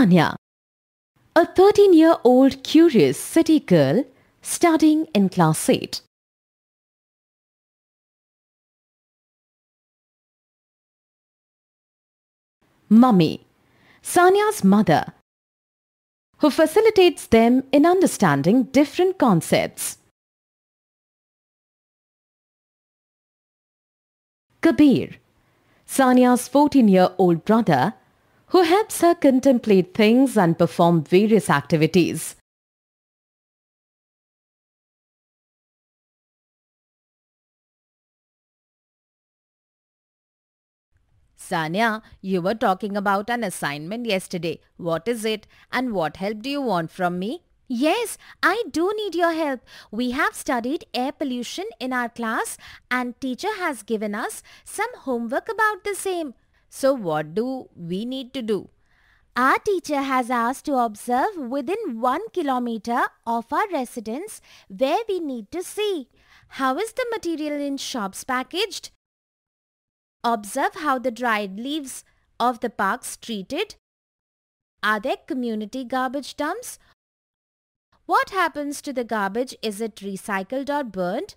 Tanya, a 13 year old curious city girl studying in class 8. Mummy, Sanya's mother, who facilitates them in understanding different concepts. Kabir, Sanya's 14 year old brother who helps her contemplate things and perform various activities. Sanya, you were talking about an assignment yesterday. What is it and what help do you want from me? Yes, I do need your help. We have studied air pollution in our class and teacher has given us some homework about the same. So what do we need to do? Our teacher has asked to observe within 1 kilometer of our residence where we need to see. How is the material in shops packaged? Observe how the dried leaves of the parks treated. Are there community garbage dumps? What happens to the garbage? Is it recycled or burned?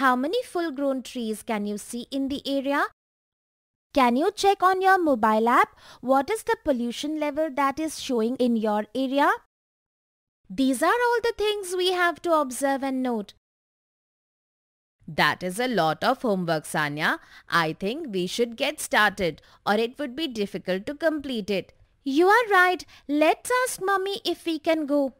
How many full-grown trees can you see in the area? Can you check on your mobile app what is the pollution level that is showing in your area? These are all the things we have to observe and note. That is a lot of homework, Sanya. I think we should get started or it would be difficult to complete it. You are right. Let's ask mummy if we can go.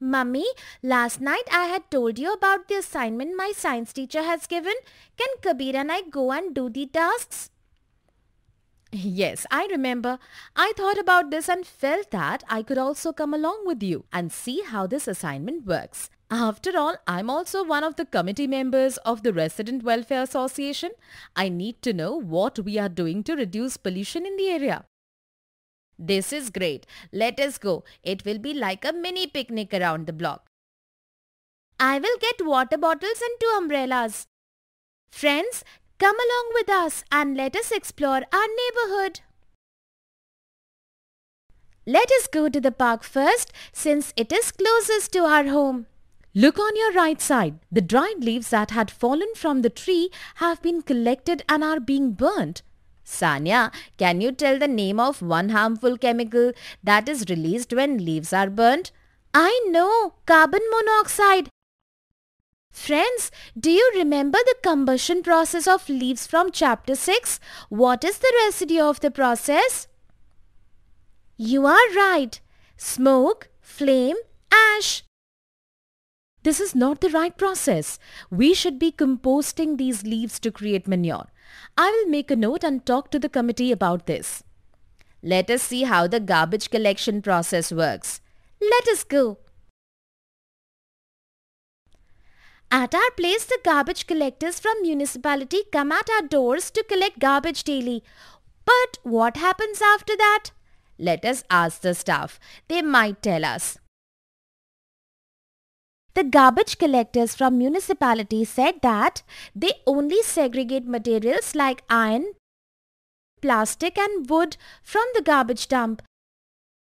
Mummy, last night I had told you about the assignment my science teacher has given. Can Kabir and I go and do the tasks? Yes, I remember. I thought about this and felt that I could also come along with you and see how this assignment works. After all, I'm also one of the committee members of the Resident Welfare Association. I need to know what we are doing to reduce pollution in the area. This is great. Let us go. It will be like a mini picnic around the block. I will get water bottles and two umbrellas. Friends, Come along with us and let us explore our neighborhood. Let us go to the park first since it is closest to our home. Look on your right side. The dried leaves that had fallen from the tree have been collected and are being burnt. Sanya, can you tell the name of one harmful chemical that is released when leaves are burnt? I know, carbon monoxide. Friends, do you remember the combustion process of leaves from chapter 6? What is the residue of the process? You are right. Smoke, flame, ash. This is not the right process. We should be composting these leaves to create manure. I will make a note and talk to the committee about this. Let us see how the garbage collection process works. Let us go. At our place, the garbage collectors from municipality come at our doors to collect garbage daily. But what happens after that? Let us ask the staff. They might tell us. The garbage collectors from municipality said that they only segregate materials like iron, plastic and wood from the garbage dump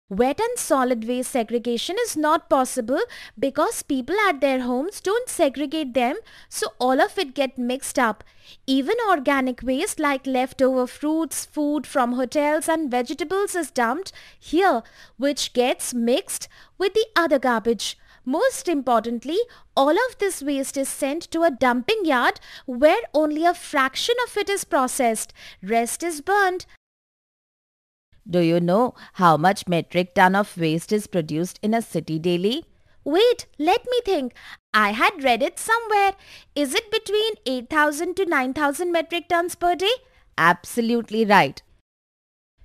Wet and solid waste segregation is not possible because people at their homes don't segregate them so all of it get mixed up. Even organic waste like leftover fruits, food from hotels and vegetables is dumped here which gets mixed with the other garbage. Most importantly, all of this waste is sent to a dumping yard where only a fraction of it is processed. Rest is burned do you know how much metric ton of waste is produced in a city daily? Wait, let me think. I had read it somewhere. Is it between 8,000 to 9,000 metric tons per day? Absolutely right.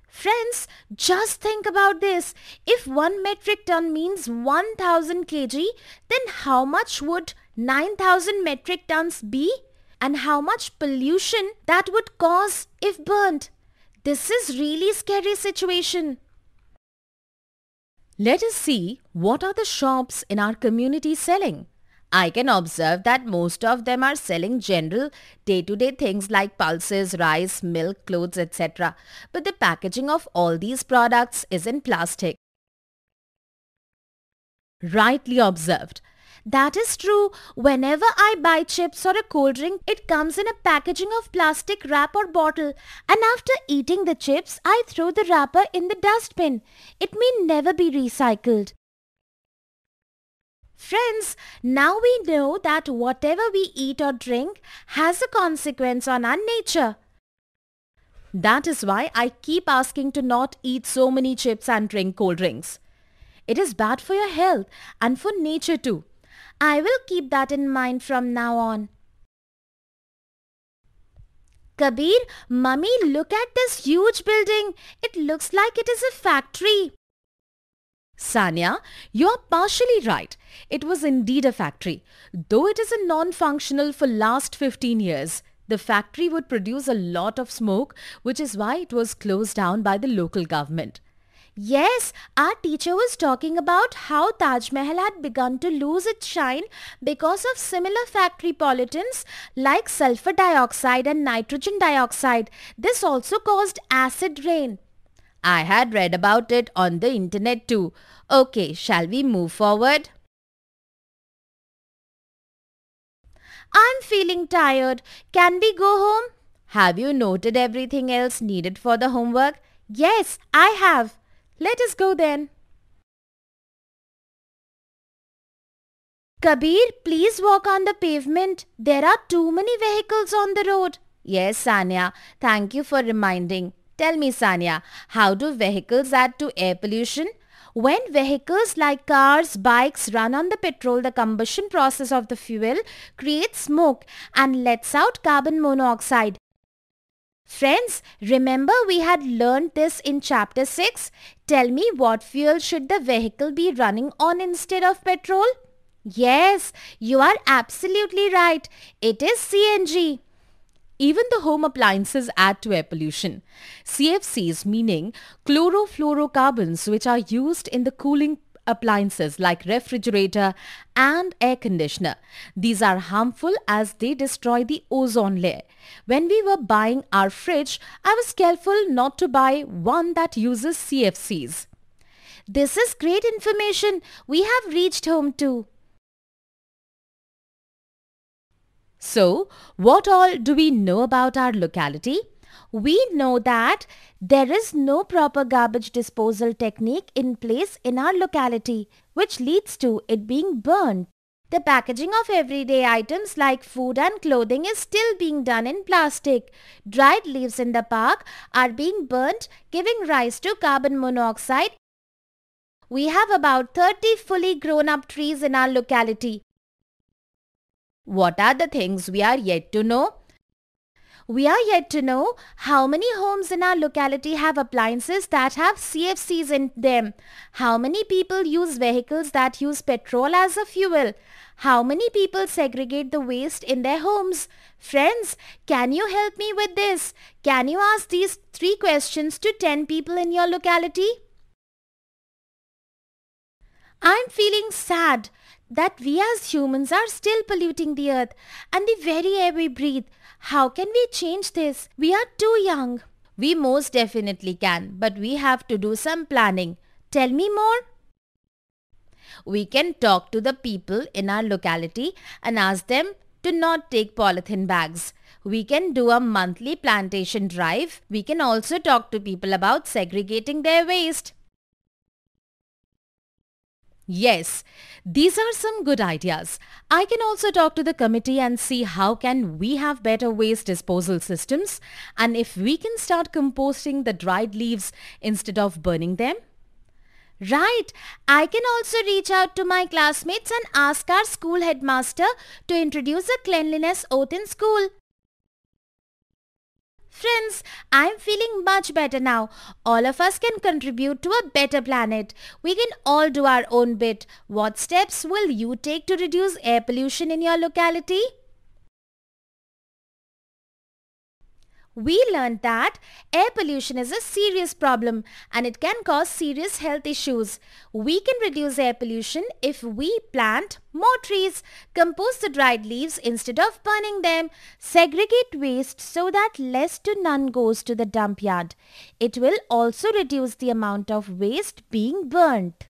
Friends, just think about this. If 1 metric ton means 1000 kg, then how much would 9000 metric tons be? And how much pollution that would cause if burnt? This is really scary situation. Let us see what are the shops in our community selling. I can observe that most of them are selling general day-to-day things like pulses, rice, milk, clothes, etc. But the packaging of all these products is in plastic. Rightly observed. That is true. Whenever I buy chips or a cold drink, it comes in a packaging of plastic wrap or bottle. And after eating the chips, I throw the wrapper in the dustbin. It may never be recycled. Friends, now we know that whatever we eat or drink has a consequence on our nature. That is why I keep asking to not eat so many chips and drink cold drinks. It is bad for your health and for nature too. I will keep that in mind from now on. Kabir, mummy, look at this huge building. It looks like it is a factory. Sanya, you're partially right. It was indeed a factory. Though it is a non-functional for last 15 years, the factory would produce a lot of smoke, which is why it was closed down by the local government. Yes, our teacher was talking about how Taj Mahal had begun to lose its shine because of similar factory pollutants like sulfur dioxide and nitrogen dioxide. This also caused acid rain. I had read about it on the internet too. Okay, shall we move forward? I'm feeling tired. Can we go home? Have you noted everything else needed for the homework? Yes, I have. Let us go then. Kabir, please walk on the pavement. There are too many vehicles on the road. Yes, Sanya. Thank you for reminding. Tell me, Sanya, how do vehicles add to air pollution? When vehicles like cars, bikes run on the petrol, the combustion process of the fuel creates smoke and lets out carbon monoxide. Friends, remember we had learned this in chapter 6. Tell me what fuel should the vehicle be running on instead of petrol? Yes, you are absolutely right. It is CNG. Even the home appliances add to air pollution. CFCs meaning chlorofluorocarbons which are used in the cooling appliances like refrigerator and air conditioner. These are harmful as they destroy the ozone layer. When we were buying our fridge, I was careful not to buy one that uses CFCs. This is great information. We have reached home too. So, what all do we know about our locality? we know that there is no proper garbage disposal technique in place in our locality, which leads to it being burned. The packaging of everyday items like food and clothing is still being done in plastic. Dried leaves in the park are being burnt, giving rise to carbon monoxide. We have about 30 fully grown-up trees in our locality. What are the things we are yet to know? We are yet to know how many homes in our locality have appliances that have CFCs in them, how many people use vehicles that use petrol as a fuel, how many people segregate the waste in their homes. Friends, can you help me with this? Can you ask these three questions to 10 people in your locality? I'm feeling sad that we as humans are still polluting the earth and the very air we breathe. How can we change this? We are too young. We most definitely can, but we have to do some planning. Tell me more. We can talk to the people in our locality and ask them to not take polythene bags. We can do a monthly plantation drive. We can also talk to people about segregating their waste. Yes, these are some good ideas. I can also talk to the committee and see how can we have better waste disposal systems and if we can start composting the dried leaves instead of burning them. Right, I can also reach out to my classmates and ask our school headmaster to introduce a cleanliness oath in school. Friends, I'm feeling much better now. All of us can contribute to a better planet. We can all do our own bit. What steps will you take to reduce air pollution in your locality? we learned that air pollution is a serious problem and it can cause serious health issues. We can reduce air pollution if we plant more trees, compost the dried leaves instead of burning them, segregate waste so that less to none goes to the dump yard. It will also reduce the amount of waste being burnt.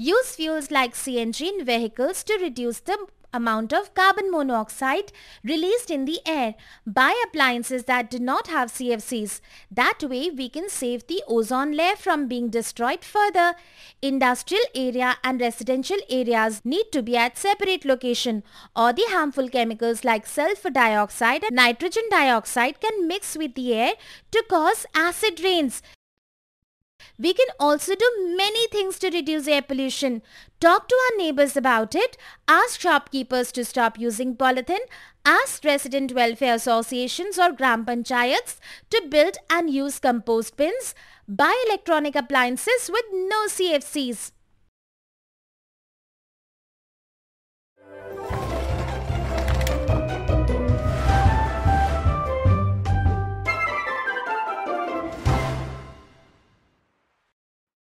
Use fuels like CNG in vehicles to reduce the amount of carbon monoxide released in the air by appliances that do not have CFCs. That way we can save the ozone layer from being destroyed further. Industrial area and residential areas need to be at separate location or the harmful chemicals like sulfur dioxide and nitrogen dioxide can mix with the air to cause acid rains we can also do many things to reduce air pollution. Talk to our neighbors about it, ask shopkeepers to stop using polythene, ask resident welfare associations or gram panchayats to build and use compost bins, buy electronic appliances with no CFCs.